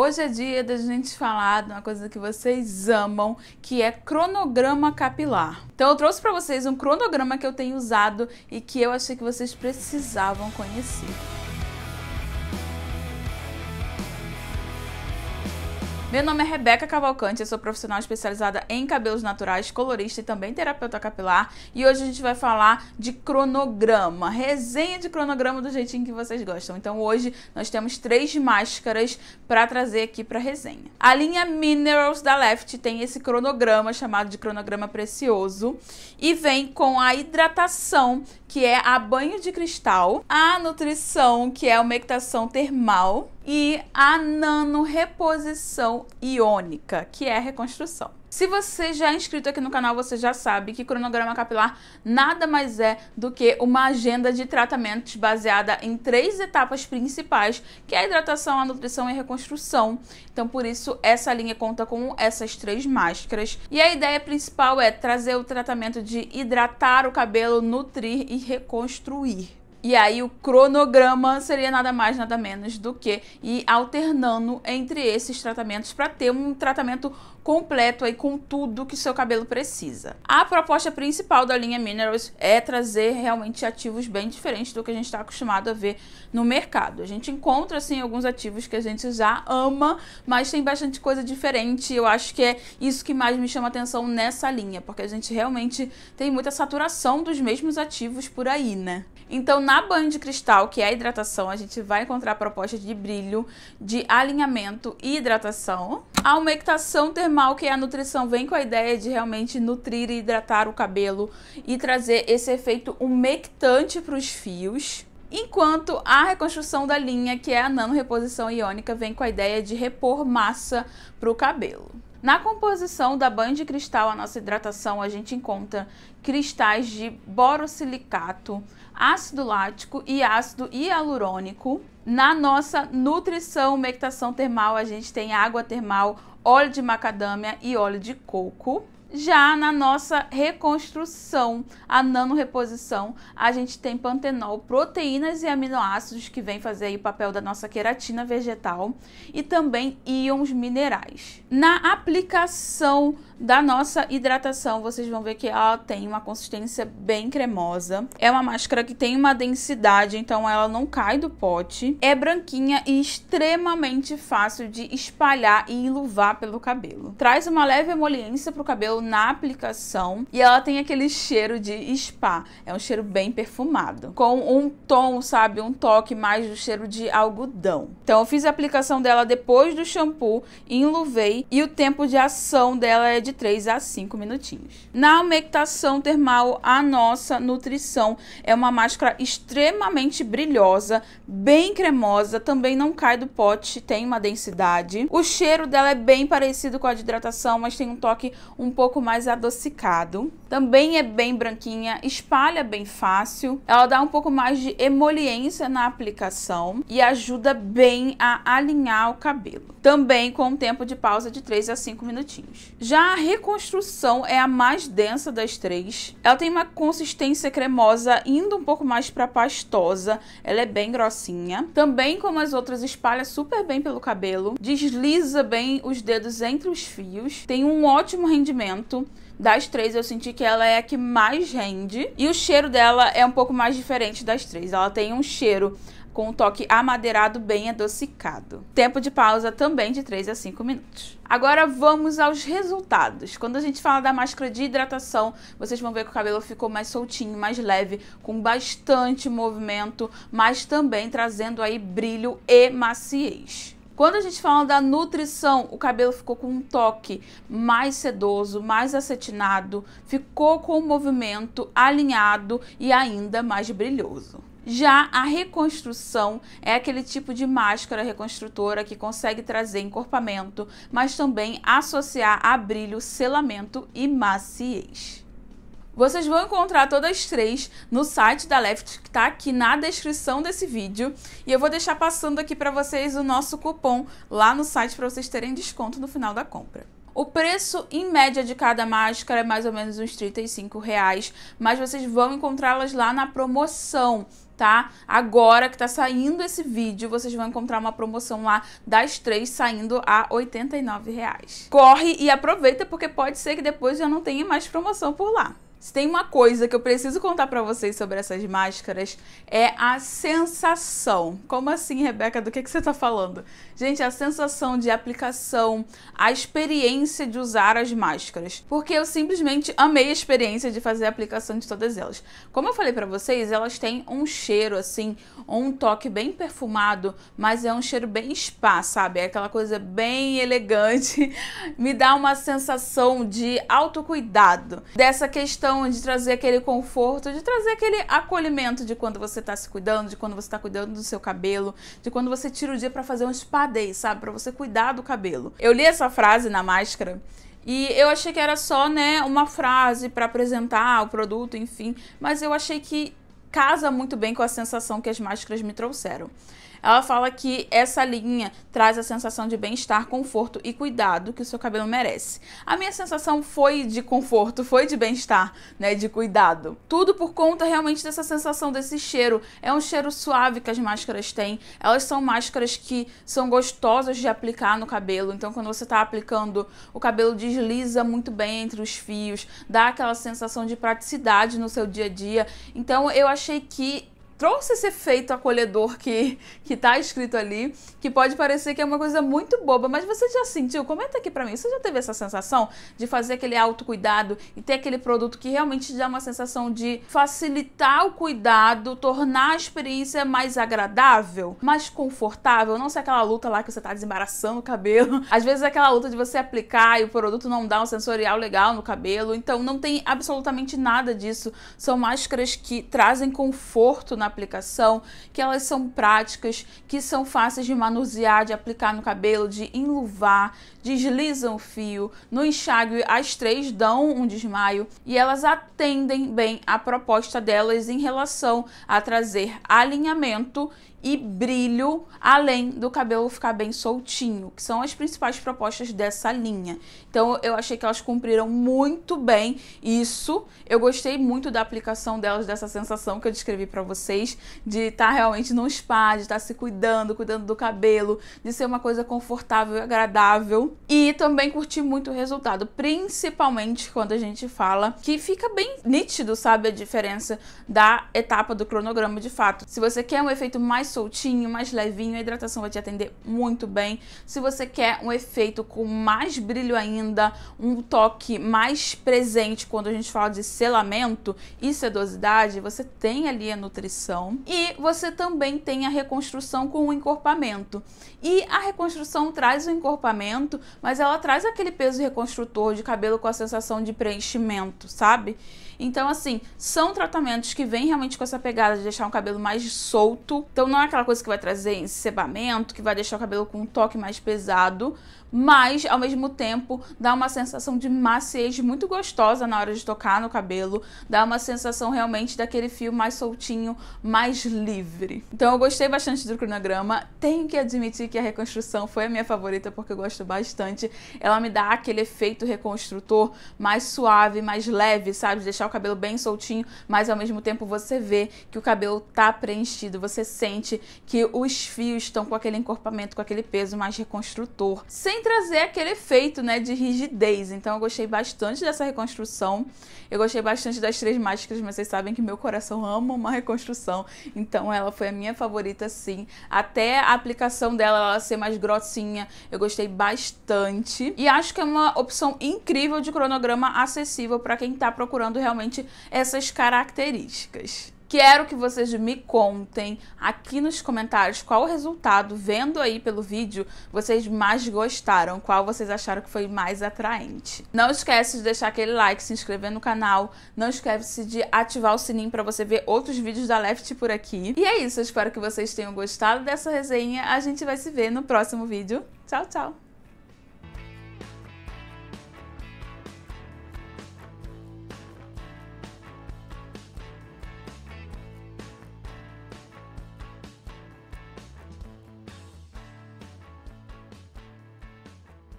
Hoje é dia da gente falar de uma coisa que vocês amam, que é cronograma capilar. Então eu trouxe para vocês um cronograma que eu tenho usado e que eu achei que vocês precisavam conhecer. Meu nome é Rebeca Cavalcante, eu sou profissional especializada em cabelos naturais, colorista e também terapeuta capilar. E hoje a gente vai falar de cronograma, resenha de cronograma do jeitinho que vocês gostam. Então hoje nós temos três máscaras para trazer aqui para resenha. A linha Minerals da Left tem esse cronograma chamado de cronograma precioso e vem com a hidratação, que é a banho de cristal, a nutrição, que é a umectação termal, e a nanoreposição iônica, que é a reconstrução. Se você já é inscrito aqui no canal, você já sabe que cronograma capilar nada mais é do que uma agenda de tratamentos baseada em três etapas principais, que é a hidratação, a nutrição e a reconstrução. Então, por isso, essa linha conta com essas três máscaras. E a ideia principal é trazer o tratamento de hidratar o cabelo, nutrir e reconstruir. E aí o cronograma seria nada mais, nada menos do que ir alternando entre esses tratamentos para ter um tratamento completo aí com tudo que seu cabelo precisa. A proposta principal da linha Minerals é trazer realmente ativos bem diferentes do que a gente está acostumado a ver no mercado. A gente encontra assim alguns ativos que a gente já ama, mas tem bastante coisa diferente. Eu acho que é isso que mais me chama atenção nessa linha, porque a gente realmente tem muita saturação dos mesmos ativos por aí, né? Então, na banho de cristal, que é a hidratação, a gente vai encontrar propostas de brilho, de alinhamento e hidratação. A umectação termal, que é a nutrição, vem com a ideia de realmente nutrir e hidratar o cabelo e trazer esse efeito umectante para os fios. Enquanto a reconstrução da linha, que é a nano reposição iônica, vem com a ideia de repor massa para o cabelo. Na composição da banha de cristal, a nossa hidratação, a gente encontra cristais de borosilicato, ácido lático e ácido hialurônico. Na nossa nutrição, umectação termal, a gente tem água termal, óleo de macadâmia e óleo de coco. Já na nossa reconstrução, a nanoreposição, a gente tem pantenol, proteínas e aminoácidos que vem fazer o papel da nossa queratina vegetal e também íons minerais. Na aplicação da nossa hidratação, vocês vão ver que ela tem uma consistência bem cremosa. É uma máscara que tem uma densidade, então ela não cai do pote. É branquinha e extremamente fácil de espalhar e enluvar pelo cabelo. Traz uma leve emoliência pro cabelo na aplicação e ela tem aquele cheiro de spa. É um cheiro bem perfumado, com um tom, sabe, um toque mais do cheiro de algodão. Então eu fiz a aplicação dela depois do shampoo, enluvei e o tempo de ação dela é de de 3 a 5 minutinhos. Na umectação termal, a nossa nutrição é uma máscara extremamente brilhosa, bem cremosa, também não cai do pote, tem uma densidade. O cheiro dela é bem parecido com a de hidratação, mas tem um toque um pouco mais adocicado. Também é bem branquinha, espalha bem fácil. Ela dá um pouco mais de emoliência na aplicação e ajuda bem a alinhar o cabelo. Também com um tempo de pausa de 3 a 5 minutinhos. Já a reconstrução é a mais densa das três. Ela tem uma consistência cremosa, indo um pouco mais para pastosa. Ela é bem grossinha. Também, como as outras, espalha super bem pelo cabelo. Desliza bem os dedos entre os fios. Tem um ótimo rendimento. Das três, eu senti que ela é a que mais rende. E o cheiro dela é um pouco mais diferente das três. Ela tem um cheiro com um toque amadeirado bem adocicado. Tempo de pausa também de 3 a 5 minutos. Agora vamos aos resultados. Quando a gente fala da máscara de hidratação, vocês vão ver que o cabelo ficou mais soltinho, mais leve, com bastante movimento, mas também trazendo aí brilho e maciez. Quando a gente fala da nutrição, o cabelo ficou com um toque mais sedoso, mais acetinado, ficou com o um movimento alinhado e ainda mais brilhoso. Já a reconstrução é aquele tipo de máscara reconstrutora que consegue trazer encorpamento, mas também associar a brilho, selamento e maciez. Vocês vão encontrar todas as três no site da Left, que está aqui na descrição desse vídeo. E eu vou deixar passando aqui para vocês o nosso cupom lá no site para vocês terem desconto no final da compra. O preço em média de cada máscara é mais ou menos uns 35 reais, mas vocês vão encontrá-las lá na promoção tá? Agora que tá saindo esse vídeo, vocês vão encontrar uma promoção lá das três saindo a R$ 89,00. Corre e aproveita porque pode ser que depois já não tenha mais promoção por lá. Se tem uma coisa que eu preciso contar para vocês sobre essas máscaras é a sensação. Como assim, Rebeca? Do que, que você está falando? Gente, a sensação de aplicação, a experiência de usar as máscaras. Porque eu simplesmente amei a experiência de fazer a aplicação de todas elas. Como eu falei para vocês, elas têm um cheiro assim, um toque bem perfumado, mas é um cheiro bem spa, sabe? É aquela coisa bem elegante. Me dá uma sensação de autocuidado, dessa questão questão de trazer aquele conforto, de trazer aquele acolhimento de quando você está se cuidando, de quando você está cuidando do seu cabelo, de quando você tira o dia para fazer um spa day, sabe? Para você cuidar do cabelo. Eu li essa frase na máscara e eu achei que era só, né, uma frase para apresentar o produto, enfim, mas eu achei que casa muito bem com a sensação que as máscaras me trouxeram. Ela fala que essa linha traz a sensação de bem-estar, conforto e cuidado que o seu cabelo merece. A minha sensação foi de conforto, foi de bem-estar, né, de cuidado. Tudo por conta realmente dessa sensação desse cheiro. É um cheiro suave que as máscaras têm. Elas são máscaras que são gostosas de aplicar no cabelo. Então quando você está aplicando, o cabelo desliza muito bem entre os fios, dá aquela sensação de praticidade no seu dia a dia. Então eu achei que trouxe esse efeito acolhedor que, que tá escrito ali, que pode parecer que é uma coisa muito boba, mas você já sentiu? Comenta aqui para mim, você já teve essa sensação de fazer aquele autocuidado e ter aquele produto que realmente dá uma sensação de facilitar o cuidado, tornar a experiência mais agradável, mais confortável, não ser aquela luta lá que você tá desembaraçando o cabelo. Às vezes é aquela luta de você aplicar e o produto não dá um sensorial legal no cabelo, então não tem absolutamente nada disso. São máscaras que trazem conforto na aplicação, que elas são práticas, que são fáceis de manusear, de aplicar no cabelo, de enluvar, deslizam o fio. No enxágue, as três dão um desmaio e elas atendem bem a proposta delas em relação a trazer alinhamento e brilho, além do cabelo ficar bem soltinho, que são as principais propostas dessa linha. Então eu achei que elas cumpriram muito bem isso. Eu gostei muito da aplicação delas, dessa sensação que eu descrevi para vocês, de estar tá realmente num spa, de estar tá se cuidando, cuidando do cabelo, de ser uma coisa confortável e agradável. E também curti muito o resultado, principalmente quando a gente fala que fica bem nítido, sabe, a diferença da etapa do cronograma de fato. Se você quer um efeito mais mais soltinho, mais levinho, a hidratação vai te atender muito bem. Se você quer um efeito com mais brilho ainda, um toque mais presente quando a gente fala de selamento e sedosidade, você tem ali a nutrição e você também tem a reconstrução com o encorpamento. E a reconstrução traz o encorpamento, mas ela traz aquele peso reconstrutor de cabelo com a sensação de preenchimento, sabe? Então, assim, são tratamentos que vêm realmente com essa pegada de deixar o cabelo mais solto. Então, não é aquela coisa que vai trazer encebamento, que vai deixar o cabelo com um toque mais pesado, mas ao mesmo tempo dá uma sensação de maciez muito gostosa na hora de tocar no cabelo, dá uma sensação realmente daquele fio mais soltinho, mais livre. Então eu gostei bastante do cronograma, tenho que admitir que a reconstrução foi a minha favorita porque eu gosto bastante. Ela me dá aquele efeito reconstrutor mais suave, mais leve, sabe? Deixar o cabelo bem soltinho, mas ao mesmo tempo você vê que o cabelo tá preenchido, você sente que os fios estão com aquele encorpamento, com aquele peso mais reconstrutor, sem trazer aquele efeito, né, de rigidez. Então eu gostei bastante dessa reconstrução. Eu gostei bastante das três máscaras, mas vocês sabem que meu coração ama uma reconstrução, então ela foi a minha favorita sim. Até a aplicação dela ela ser mais grossinha, eu gostei bastante. E acho que é uma opção incrível de cronograma acessível para quem tá procurando realmente realmente essas características. Quero que vocês me contem aqui nos comentários qual o resultado, vendo aí pelo vídeo, vocês mais gostaram, qual vocês acharam que foi mais atraente. Não esquece de deixar aquele like, se inscrever no canal, não esquece de ativar o sininho para você ver outros vídeos da Left por aqui. E é isso, eu espero que vocês tenham gostado dessa resenha, a gente vai se ver no próximo vídeo. Tchau, tchau!